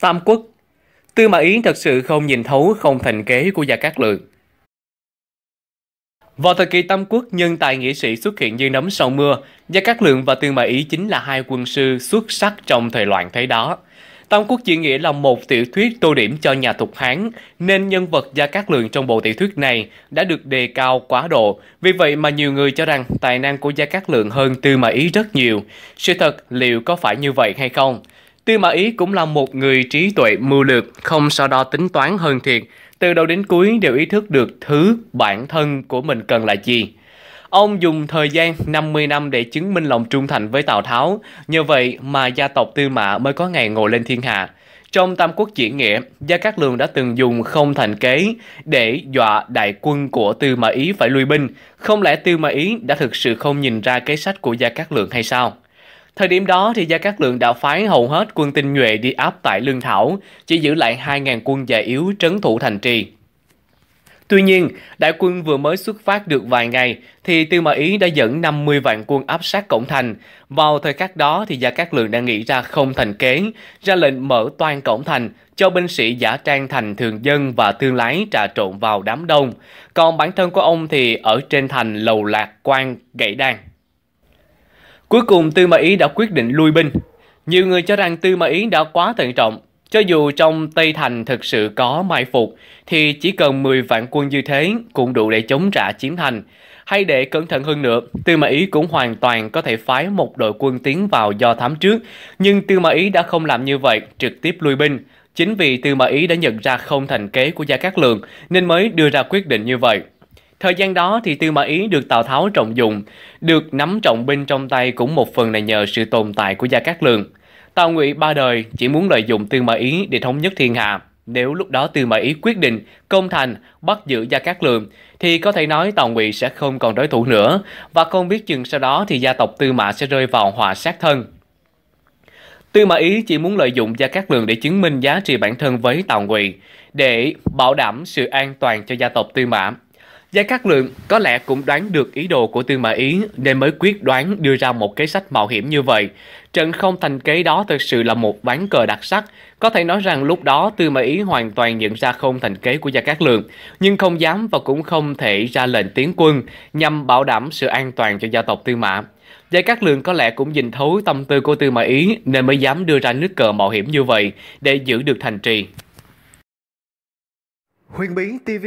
Tam Quốc Tư Mã Yến thật sự không nhìn thấu không thành kế của Gia Cát Lượng. Vào thời kỳ Tam Quốc, nhân tài nghĩa sĩ xuất hiện như nấm sau mưa, Gia Cát Lượng và Tư Mã Ý chính là hai quân sư xuất sắc trong thời loạn thế đó. Tam Quốc chỉ nghĩa là một tiểu thuyết tô điểm cho nhà thục Hán, nên nhân vật Gia Cát Lượng trong bộ tiểu thuyết này đã được đề cao quá độ. Vì vậy mà nhiều người cho rằng tài năng của Gia Cát Lượng hơn Tư Mã Ý rất nhiều. Sự thật, liệu có phải như vậy hay không? Tư Mã Ý cũng là một người trí tuệ mưu lược, không so đo tính toán hơn thiệt, từ đầu đến cuối đều ý thức được thứ bản thân của mình cần là gì. Ông dùng thời gian 50 năm để chứng minh lòng trung thành với Tào Tháo, nhờ vậy mà gia tộc Tư Mã mới có ngày ngồi lên thiên hạ. Trong Tam Quốc Diễn Nghĩa, Gia Cát Lượng đã từng dùng không thành kế để dọa đại quân của Tư Mã Ý phải lui binh. Không lẽ Tư Mã Ý đã thực sự không nhìn ra kế sách của Gia Cát Lượng hay sao? Thời điểm đó thì Gia Cát Lượng đã phái hầu hết quân tinh nhuệ đi áp tại Lương Thảo, chỉ giữ lại 2.000 quân già yếu trấn thủ thành trì. Tuy nhiên, đại quân vừa mới xuất phát được vài ngày thì Tư Mã Ý đã dẫn 50 vạn quân áp sát cổng thành. Vào thời khắc đó thì Gia Cát Lượng đã nghĩ ra không thành kế, ra lệnh mở toàn cổng thành, cho binh sĩ giả trang thành thường dân và thương lái trà trộn vào đám đông. Còn bản thân của ông thì ở trên thành lầu lạc quan gãy đàn. Cuối cùng Tư Mã Ý đã quyết định lui binh. Nhiều người cho rằng Tư Mã Ý đã quá thận trọng. Cho dù trong Tây Thành thực sự có mai phục, thì chỉ cần 10 vạn quân như thế cũng đủ để chống trả chiếm thành. Hay để cẩn thận hơn nữa, Tư Mã Ý cũng hoàn toàn có thể phái một đội quân tiến vào do thám trước. Nhưng Tư Mã Ý đã không làm như vậy, trực tiếp lui binh. Chính vì Tư Mã Ý đã nhận ra không thành kế của Gia Cát Lượng nên mới đưa ra quyết định như vậy. Thời gian đó thì Tư Mã Ý được Tào Tháo trọng dụng, được nắm trọng binh trong tay cũng một phần là nhờ sự tồn tại của Gia Cát Lượng. Tào Ngụy ba đời chỉ muốn lợi dụng Tư Mã Ý để thống nhất thiên hạ. Nếu lúc đó Tư Mã Ý quyết định công thành bắt giữ Gia Cát Lượng, thì có thể nói Tào Ngụy sẽ không còn đối thủ nữa, và không biết chừng sau đó thì gia tộc Tư Mã sẽ rơi vào họa sát thân. Tư Mã Ý chỉ muốn lợi dụng Gia Cát Lượng để chứng minh giá trị bản thân với Tào Ngụy, để bảo đảm sự an toàn cho gia tộc Tư Mã. Gia Cát Lượng có lẽ cũng đoán được ý đồ của Tư Mã Ý nên mới quyết đoán đưa ra một kế sách mạo hiểm như vậy. Trận không thành kế đó thực sự là một ván cờ đặc sắc. Có thể nói rằng lúc đó Tư Mã Ý hoàn toàn nhận ra không thành kế của Gia Cát Lượng, nhưng không dám và cũng không thể ra lệnh tiến quân nhằm bảo đảm sự an toàn cho gia tộc Tư Mã. Gia Cát Lượng có lẽ cũng nhìn thấu tâm tư của Tư Mã Ý nên mới dám đưa ra nước cờ mạo hiểm như vậy để giữ được thành trì. Huyền Bí TV